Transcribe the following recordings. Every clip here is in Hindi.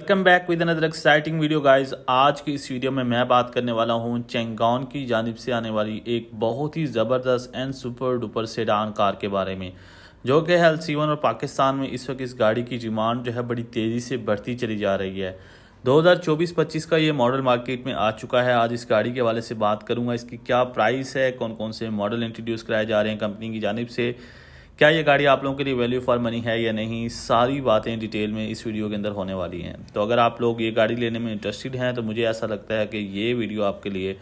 welcome back with another exciting video guys आज की इस वीडियो में मैं बात करने वाला हूं चेंगॉन की जानब से आने वाली एक बहुत ही ज़बरदस्त and super duper sedan car के बारे में जो कि है सीवन और पाकिस्तान में इस वक्त इस गाड़ी की डिमांड जो है बड़ी तेज़ी से बढ़ती चली जा रही है 2024-25 का ये मॉडल मार्केट में आ चुका है आज इस गाड़ी के हवाले से बात करूंगा इसकी क्या प्राइस है कौन कौन से मॉडल इंट्रोड्यूस कराए जा रहे हैं कंपनी की जानब से क्या ये गाड़ी आप लोगों के लिए वैल्यू फॉर मनी है या नहीं सारी बातें डिटेल में इस वीडियो के अंदर होने वाली हैं तो अगर आप लोग ये गाड़ी लेने में इंटरेस्टेड हैं तो मुझे ऐसा लगता है कि ये वीडियो आपके लिए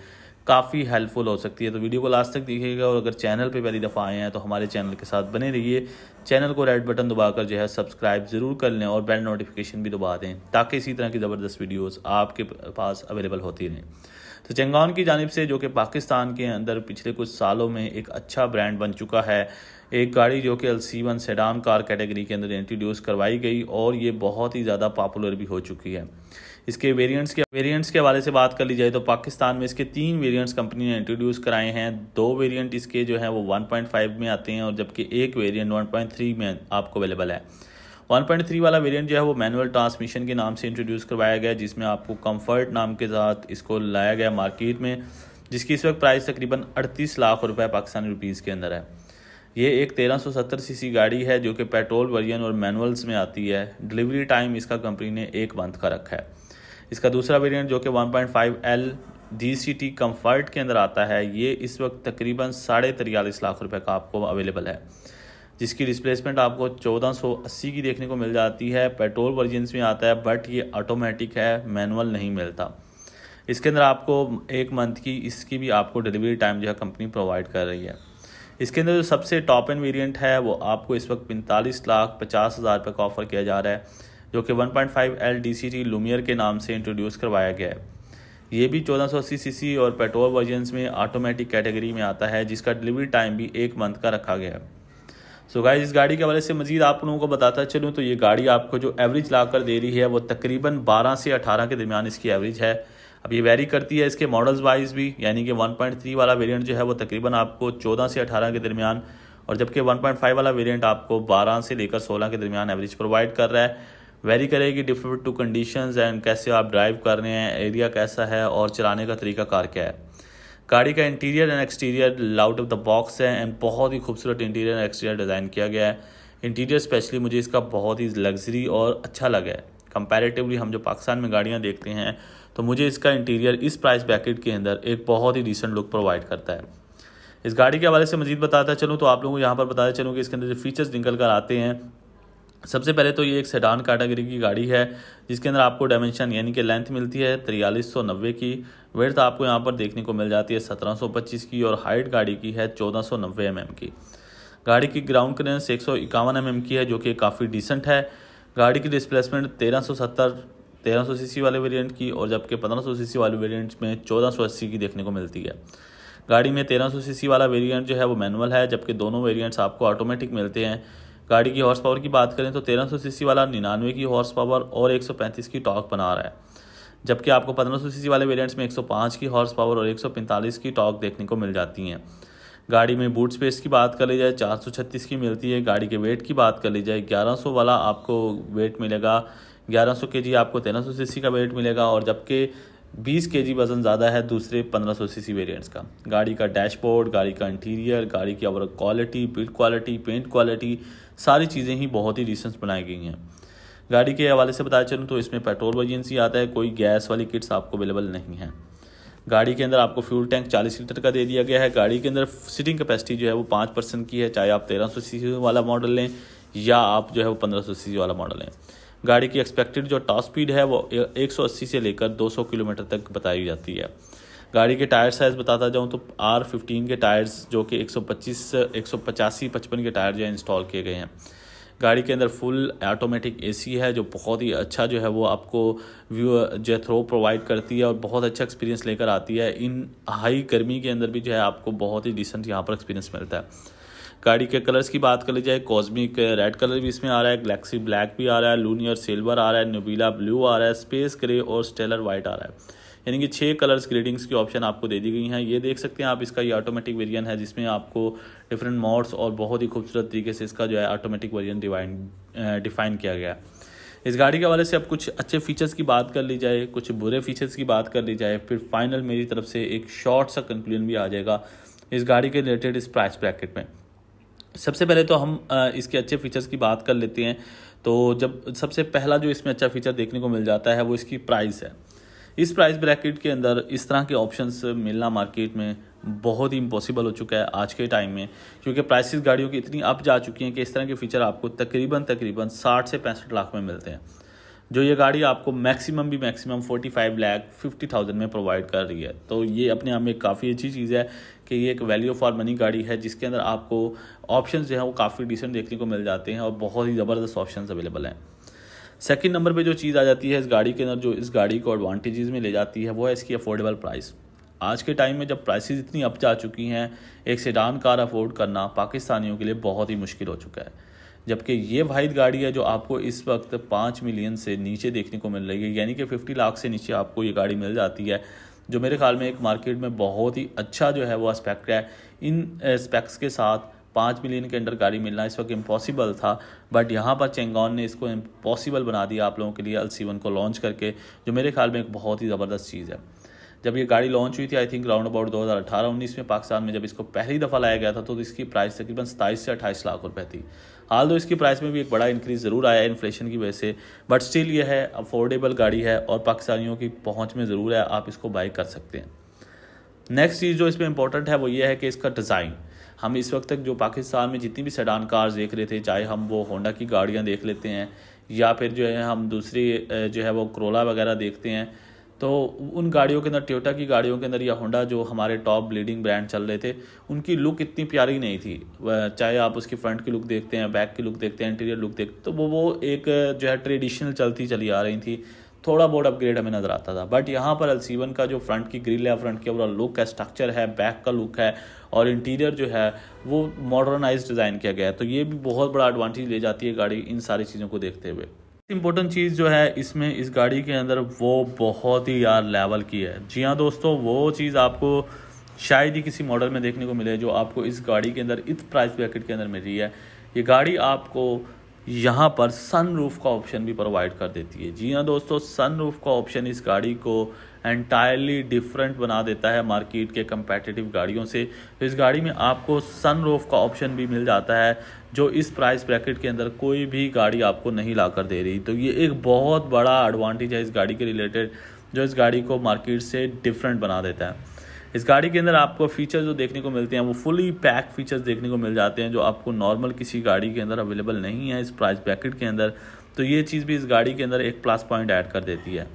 काफ़ी हेल्पफुल हो सकती है तो वीडियो को लास्ट तक देखिएगा और अगर चैनल पे पहली दफ़ा आए हैं तो हमारे चैनल के साथ बने रहिए चैनल को रेड बटन दबाकर जो है सब्सक्राइब ज़रूर कर लें और बेल नोटिफिकेशन भी दबा दें ताकि इसी तरह की ज़बरदस्त वीडियोस आपके पास अवेलेबल होती रहें तो चंगान की जानब से जो कि पाकिस्तान के अंदर पिछले कुछ सालों में एक अच्छा ब्रांड बन चुका है एक गाड़ी जो कि L C one sedan car category के अंदर इंट्रोड्यूस करवाई गई और ये बहुत ही ज़्यादा पॉपुलर भी हो चुकी है इसके वेरिएंट्स के वेरिएंट्स के हवाले से बात कर ली जाए तो पाकिस्तान में इसके तीन वेरिएंट्स कंपनी ने इंट्रोड्यूस कराए हैं दो वेरिएंट इसके जो हैं वो 1.5 में आते हैं और जबकि एक वेरिएंट 1.3 में आपको अवेलेबल है 1.3 वाला वेरिएंट जो है वो मैनुअल ट्रांसमिशन के नाम से इंट्रोड्यूस करवाया गया जिसमें आपको कंफर्ट नाम के साथ इसको लाया गया मार्केट में जिसकी इस वक्त प्राइस तकरीबन अड़तीस लाख रुपए पाकिस्तानी रुपीज़ के अंदर है ये एक 1370 सीसी गाड़ी है जो कि पेट्रोल वर्जन और मैनुअल्स में आती है डिलीवरी टाइम इसका कंपनी ने एक मंथ का रखा है इसका दूसरा वेरियंट जो कि one L D C T comfort के अंदर आता है ये इस वक्त तकरीबन साढ़े तिरयालीस लाख रुपये का आपको अवेलेबल है जिसकी डिस्प्लेसमेंट आपको 1480 की देखने को मिल जाती है पेट्रोल वर्जन्स में आता है बट ये ऑटोमेटिक है मैनुअल नहीं मिलता इसके अंदर आपको एक मंथ की इसकी भी आपको डिलीवरी टाइम जो है कंपनी प्रोवाइड कर रही है इसके अंदर जो सबसे टॉप एंड वेरिएंट है वो आपको इस वक्त पैंतालीस लाख पचास हज़ार रुपये का ऑफ़र किया जा रहा है जो कि 1.5 point five L D C T Lumiere के नाम से इंट्रोड्यूस करवाया गया है ये भी 1480 सीसी और पेट्रोल वर्जन में ऑटोमेटिक कैटेगरी में आता है जिसका डिलीवरी टाइम भी एक मंथ का रखा गया है सो गाइज इस गाड़ी के हवाले से मजीद आप लोगों को बताता चलूँ तो ये गाड़ी आपको जो एवरेज ला कर दे रही है वो तकरीबन बारह से अठारह के दरमियान इसकी एवरेज है अब ये वेरी करती है इसके मॉडल्स वाइज भी यानी कि 1.3 वाला वेरिएंट जो है वो तकरीबन आपको 14 से 18 के दरमियान और जबकि 1.5 वाला वेरिएंट आपको 12 से लेकर 16 के दरमियान एवरेज प्रोवाइड कर रहा है वेरी करेगी डिफरेंट टू कंडीशन एंड कैसे आप ड्राइव कर रहे हैं एरिया कैसा है और चलाने का तरीका कार क्या है गाड़ी का interior and exterior out of the box है एंड बहुत ही खूबसूरत इंटीरियर एंड एक्सटीरियर डिज़ाइन किया गया है इंटीरियर स्पेशली मुझे इसका बहुत ही लग्जरी और अच्छा लगा है कंपैरेटिवली हम जो पाकिस्तान में गाड़ियाँ देखते हैं तो मुझे इसका इंटीरियर इस प्राइस पैकेट के अंदर एक बहुत ही डिसेंट लुक प्रोवाइड करता है इस गाड़ी के हवाले से मजीद बताता चलूँ तो आप लोगों को यहाँ पर बताते चलूँ कि इसके अंदर जो फीचर्स निकल कर आते हैं सबसे पहले तो ये एक सेडान कैटेगरी की गाड़ी है जिसके अंदर आपको डायमेंशन यानी कि लेंथ मिलती है तिरयालीस सौ नब्बे की वेट आपको यहाँ पर देखने को मिल जाती है सत्रह सौ पच्चीस की और हाइट गाड़ी की है चौदह सौ नब्बे एम mm की गाड़ी की ग्राउंड क्लियरेंस एक सौ इक्यावन एम mm की है जो कि काफ़ी डिसेंट है गाड़ी की डिस्प्लेसमेंट तेरह सौ सत्तर तेरह सौ सी वाले वेरियंट की और जबकि पंद्रह सौ सी वाले वेरियंट में चौदह सौ अस्सी की देखने को मिलती है गाड़ी में तेरह सौ सी वाला वेरियंट जो है वो मैनुअल है जबकि दोनों वेरियंट्स आपको ऑटोमेटिक मिलते हैं गाड़ी की हॉर्स पावर की बात करें तो 1300 सीसी वाला निन्यानवे की हॉर्स पावर और 135 की टॉक बना रहा है जबकि आपको 1500 सीसी वाले वेरिएंट्स में 105 की हॉर्स पावर और 145 की टॉक देखने को मिल जाती हैं गाड़ी में बूट स्पेस की बात कर ली जाए चार की मिलती है गाड़ी के वेट की बात कर ली जाए ग्यारह वाला आपको वेट मिलेगा 1100 जी आपको तेरह सौ का वेट मिलेगा और जबकि 20 के जी वज़न ज़्यादा है दूसरे 1500 सी वेरियंट्स का गाड़ी का डैशबोर्ड गाड़ी का इंटीरियर गाड़ी की overall quality build quality paint quality सारी चीज़ें ही बहुत ही रिसेंट बनाई गई हैं गाड़ी के हवाले से बताया चलूँ तो इसमें पेट्रोल वजेंसी आता है कोई गैस वाली किट्स आपको अवेलेबल नहीं है गाड़ी के अंदर आपको फ्यूल टैंक 40 लीटर का दे दिया गया है गाड़ी के अंदर सीटिंग कैपेसिटी जो है वो पाँच परसेंट की है चाहे आप तेरह सौ वाला मॉडल लें या आप जो है वो पंद्रह सौ वाला मॉडल लें गाड़ी की एक्सपेक्टेड जो टॉप स्पीड है वो 180 से लेकर 200 किलोमीटर तक बताई जाती है गाड़ी के टायर साइज़ बताता जाऊँ तो आर फिफ्टीन के टायर्स जो कि 125 185 पचपन के टायर जो है इंस्टॉल किए गए हैं गाड़ी के अंदर फुल ऑटोमेटिक एसी है जो बहुत ही अच्छा जो है वो आपको व्यू जो है थ्रो प्रोवाइड करती है और बहुत अच्छा एक्सपीरियंस लेकर आती है इन हाई गर्मी के अंदर भी जो है आपको बहुत ही डिसेंट यहाँ पर एक्सपीरियंस मिलता है गाड़ी के कलर्स की बात कर ली जाए कॉस्मिक रेड कलर भी इसमें आ रहा है गलेक्सी ब्लैक भी आ रहा है लूनियर सिल्वर आ रहा है नबीला ब्लू आ रहा है स्पेस ग्रे और स्टेलर वाइट आ रहा है यानी कि छः कलर्स ग्रेडिंग्स की ऑप्शन आपको दे दी गई हैं ये देख सकते हैं आप इसका ये ऑटोमेटिक वेरियन है जिसमें आपको डिफरेंट मॉड्स और बहुत ही खूबसूरत तरीके से इसका जो है ऑटोमेटिक वेरियन डिवाइन डिफाइन किया गया है इस गाड़ी के हवाले से अब कुछ अच्छे फीचर्स की बात कर ली जाए कुछ बुरे फीचर्स की बात कर ली जाए फिर फाइनल मेरी तरफ से एक शॉर्ट सा कंक्लूजन भी आ जाएगा इस गाड़ी के रिलेटेड इस प्राइस ब्रैकेट में सबसे पहले तो हम इसके अच्छे फीचर्स की बात कर लेते हैं तो जब सबसे पहला जो इसमें अच्छा फीचर देखने को मिल जाता है वो इसकी प्राइस है इस प्राइस ब्रैकेट के अंदर इस तरह के ऑप्शंस मिलना मार्केट में बहुत ही इम्पॉसिबल हो चुका है आज के टाइम में क्योंकि प्राइसेस गाड़ियों की इतनी अप जा चुकी हैं कि इस तरह के फ़ीचर आपको तकरीबन तकरीबन साठ से पैंसठ लाख में मिलते हैं जो ये गाड़ी आपको मैक्सिमम भी मैक्सिमम 45 लाख 50,000 में प्रोवाइड कर रही है तो ये अपने आप में काफ़ी अच्छी चीज़ है कि ये एक वैल्यू फॉर मनी गाड़ी है जिसके अंदर आपको ऑप्शन जो है वो काफ़ी डिसेंट देखने को मिल जाते हैं और बहुत ही ज़बरदस्त ऑप्शन अवेलेबल हैं सेकेंड नंबर पर जो चीज़ आ जाती है इस गाड़ी के अंदर जो इस गाड़ी को एडवांटेजेस में ले जाती है वो है इसकी अफोर्डेबल प्राइस आज के टाइम में जब प्राइसेस इतनी अप जा चुकी हैं एक सेडान कार अफोर्ड करना पाकिस्तानियों के लिए बहुत ही मुश्किल हो चुका है जबकि ये वाहिद गाड़ी है जो आपको इस वक्त पाँच मिलियन से नीचे देखने को मिल रही है यानी कि फिफ्टी लाख से नीचे आपको ये गाड़ी मिल जाती है जो मेरे ख्याल में एक मार्केट में बहुत ही अच्छा जो है वो एस्पेक्ट है इन स्पेक्स के साथ पाँच मिलियन के अंडर गाड़ी मिलना इस वक्त इम्पॉसिबल था बट यहाँ पर चेंगॉन ने इसको इम्पॉसिबल बना दिया आप लोगों के लिए एल वन को लॉन्च करके जो मेरे ख्याल में एक बहुत ही ज़बरदस्त चीज़ है जब ये गाड़ी लॉन्च हुई थी आई थिंक राउंड अबाउट 2018-19 में पाकिस्तान में जब इसको पहली दफ़ा लाया गया था तो इसकी प्राइस तकरीबन सताईस से अट्ठाईस लाख रुपये थी हाल तो इसकी प्राइस में भी एक बड़ा इंक्रीज ज़रूर आया है इन्फ्लेशन की वजह से बट स्टिल ये है अफोर्डेबल गाड़ी है और पाकिस्तानियों की पहुँच में ज़रूर है आप इसको बाई कर सकते हैं नेक्स्ट चीज़ जो इसमें इंपॉर्टेंट है वो ये है कि इसका डिज़ाइन हम इस वक्त तक जो पाकिस्तान में जितनी भी सडान कार्स देख रहे थे चाहे हम वो होंडा की गाड़ियाँ देख लेते हैं या फिर जो है हम दूसरी जो है वो करोला वगैरह देखते हैं तो उन गाड़ियों के अंदर टोयोटा की गाड़ियों के अंदर या होंडा जो हमारे टॉप लीडिंग ब्रांड चल रहे थे उनकी लुक इतनी प्यारी नहीं थी चाहे आप उसकी फ्रंट की लुक देखते हैं बैक की लुक देखते हैं इंटीरियर लुक देखते तो वो वो एक जो है ट्रेडिशनल चलती चली आ रही थी थोड़ा बहुत अपग्रेड हमें नज़र आता था बट यहाँ पर एल का जो फ्रंट की ग्रिल है फ्रंट की पूरा लुक है स्ट्रक्चर है बैक का लुक है और इंटीरियर जो है वो मॉडर्नाइज डिज़ाइन किया गया है तो ये भी बहुत बड़ा एडवांटेज ले जाती है गाड़ी इन सारी चीज़ों को देखते हुए इम्पोर्टेंट चीज़ जो है इसमें इस गाड़ी के अंदर वो बहुत ही यार लेवल की है जी हाँ दोस्तों वो चीज़ आपको शायद ही किसी मॉडल में देखने को मिले जो आपको इस गाड़ी के अंदर इस प्राइस ब्रैकेट के अंदर मिल रही है ये गाड़ी आपको यहाँ पर सन रूफ़ का ऑप्शन भी प्रोवाइड कर देती है जी हाँ दोस्तों सन रूफ़ का ऑप्शन इस गाड़ी को एंटायरली डिफरेंट बना देता है मार्केट के कंपेटिटिव गाड़ियों से तो इस गाड़ी में आपको सनरूफ का ऑप्शन भी मिल जाता है जो इस प्राइस ब्रैकेट के अंदर कोई भी गाड़ी आपको नहीं ला कर दे रही तो ये एक बहुत बड़ा एडवांटेज है इस गाड़ी के रिलेटेड जो इस गाड़ी को मार्केट से डिफरेंट बना देता है इस गाड़ी के अंदर आपको फीचर जो देखने को मिलते हैं वो फुली पैक फीचर्स देखने को मिल जाते हैं जो आपको नॉर्मल किसी गाड़ी के अंदर अवेलेबल नहीं है इस प्राइस ब्रैकेट के अंदर तो ये चीज़ भी इस गाड़ी के अंदर एक प्लस पॉइंट ऐड कर देती है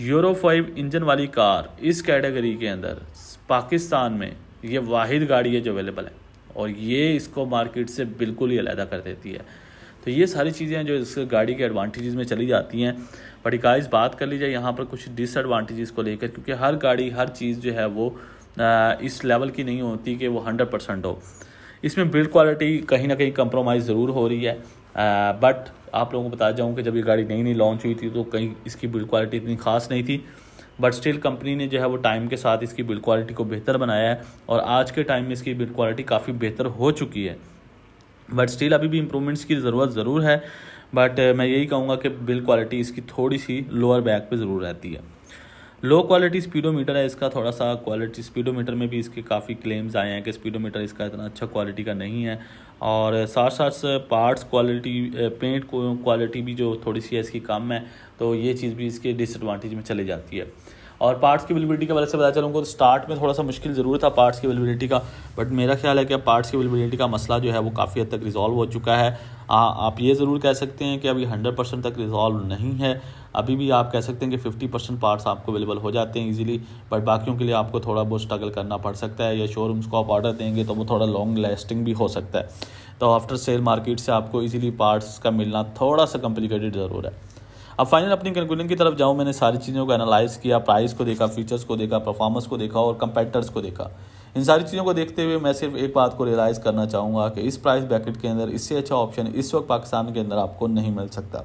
यूरो फाइव इंजन वाली कार इस कैटेगरी के अंदर पाकिस्तान में ये वाहिद गाड़ी है जो अवेलेबल है और ये इसको मार्केट से बिल्कुल ही अलहदा कर देती है तो ये सारी चीज़ें जो इस गाड़ी के एडवांटेजेस में चली जाती हैं बट गाइस बात कर लीजिए यहाँ पर कुछ डिसएडवांटेजेस को लेकर क्योंकि हर गाड़ी हर चीज़ जो है वो इस लेवल की नहीं होती कि वो हंड्रेड परसेंट हो इसमें बिल्ड क्वालिटी कहीं ना कहीं कंप्रोमाइज़ ज़रूर हो रही है बट uh, आप लोगों को बता जाऊँ कि जब ये गाड़ी नई नई लॉन्च हुई थी तो कहीं इसकी बिल्ड क्वालिटी इतनी खास नहीं थी बट स्टिल कंपनी ने जो है वो टाइम के साथ इसकी बिल्ड क्वालिटी को बेहतर बनाया है और आज के टाइम में इसकी बिल्ड क्वालिटी काफ़ी बेहतर हो चुकी है बट स्टिल अभी भी इम्प्रूवमेंट्स की ज़रूरत ज़रूर है बट uh, मैं यही कहूँगा कि बिल्ड क्वालिटी इसकी थोड़ी सी लोअर बैक पर ज़रूर रहती है लो क्वालिटी स्पीडोमीटर है इसका थोड़ा सा क्वालिटी स्पीडोमीटर में भी इसके काफ़ी क्लेम्स आए हैं कि स्पीडोमीटर इसका इतना अच्छा क्वालिटी का नहीं है और साथ साथ पार्ट्स क्वालिटी पेंट क्वालिटी भी जो थोड़ी सी है इसकी कम है तो ये चीज़ भी इसके डिसएडवांटेज में चली जाती है और पार्ट्स की अवेलेबिलिटी के बारे से बता चलूँ तो स्टार्ट में थोड़ा सा मुश्किल ज़रूर था पार्ट्स की अवेलेबिलिटी का बट मेरा ख्याल है कि अब पार्ट्स की अवेलेबिलिटी का मसला जो है वो काफ़ी हद तक रिजॉल्व हो चुका है आ, आप ये ज़रूर कह सकते हैं कि अभी हंड्रेड परसेंट तक रिजॉल्व नहीं है अभी भी आप कह सकते हैं कि फिफ्टी परसेंट पार्ट्स आपको अवेलेबल हो जाते हैं ईजिली बट बाकियों के लिए आपको थोड़ा बहुत स्ट्रगल करना पड़ सकता है या शोरूम्स को आप ऑर्डर देंगे तो वो थोड़ा लॉन्ग लास्टिंग भी हो सकता है तो आफ्टर सेल मार्केट से आपको ईजिली पार्ट्स का मिलना थोड़ा सा कॉम्प्लिकेटेड ज़रूर है अब फाइनल अपनी कंक्लूजन की तरफ जाऊँ मैंने सारी चीज़ों को एनालाइज किया प्राइस को देखा फीचर्स को देखा परफॉर्मेंस को देखा और कंपेटर्स को देखा इन सारी चीज़ों को देखते हुए मैं सिर्फ एक बात को रियलाइज़ करना चाहूँगा कि इस प्राइस ब्रैकेट के अंदर इससे अच्छा ऑप्शन इस वक्त पाकिस्तान के अंदर आपको नहीं मिल सकता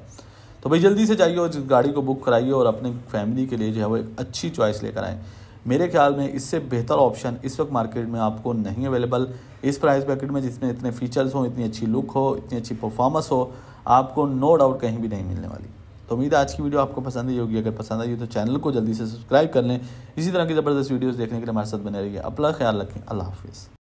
तो भाई जल्दी से जाइए और गाड़ी को बुक कराइए और अपने फैमिली के लिए जो है वो एक अच्छी चॉइस लेकर आएँ मेरे ख्याल में इससे बेहतर ऑप्शन इस वक्त मार्केट में आपको नहीं अवेलेबल इस प्राइस पैकेट में जिसमें इतने फीचर्स हों इतनी अच्छी लुक हो इतनी अच्छी परफॉर्मेंस हो आपको नो डाउट कहीं भी नहीं मिलने वाली तो उम्मीद है आज की वीडियो आपको पसंद ही होगी अगर पसंद आई हो तो चैनल को जल्दी से सब्सक्राइब कर लें इसी तरह की ज़बरदस्त वीडियोज़ देखने के लिए हमारे साथ बने रहिए अपना ख्याल रखें अल्लाह हाफिज़